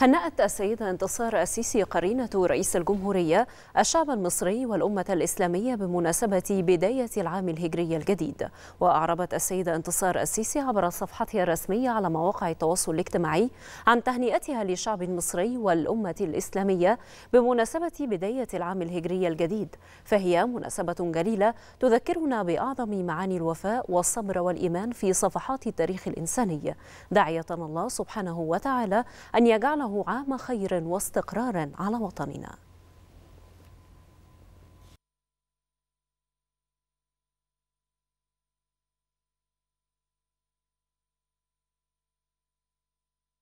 هنأت السيدة انتصار السيسي قرينة رئيس الجمهورية الشعب المصري والأمة الإسلامية بمناسبة بداية العام الهجري الجديد وأعربت السيدة انتصار السيسي عبر صفحتها الرسمية على مواقع التواصل الاجتماعي عن تهنئتها للشعب المصري والأمة الإسلامية بمناسبة بداية العام الهجري الجديد فهي مناسبة جليلة تذكرنا بأعظم معاني الوفاء والصبر والإيمان في صفحات التاريخ الإنساني داعية الله سبحانه وتعالى أن يجعل نجعله عام خير واستقرار على وطننا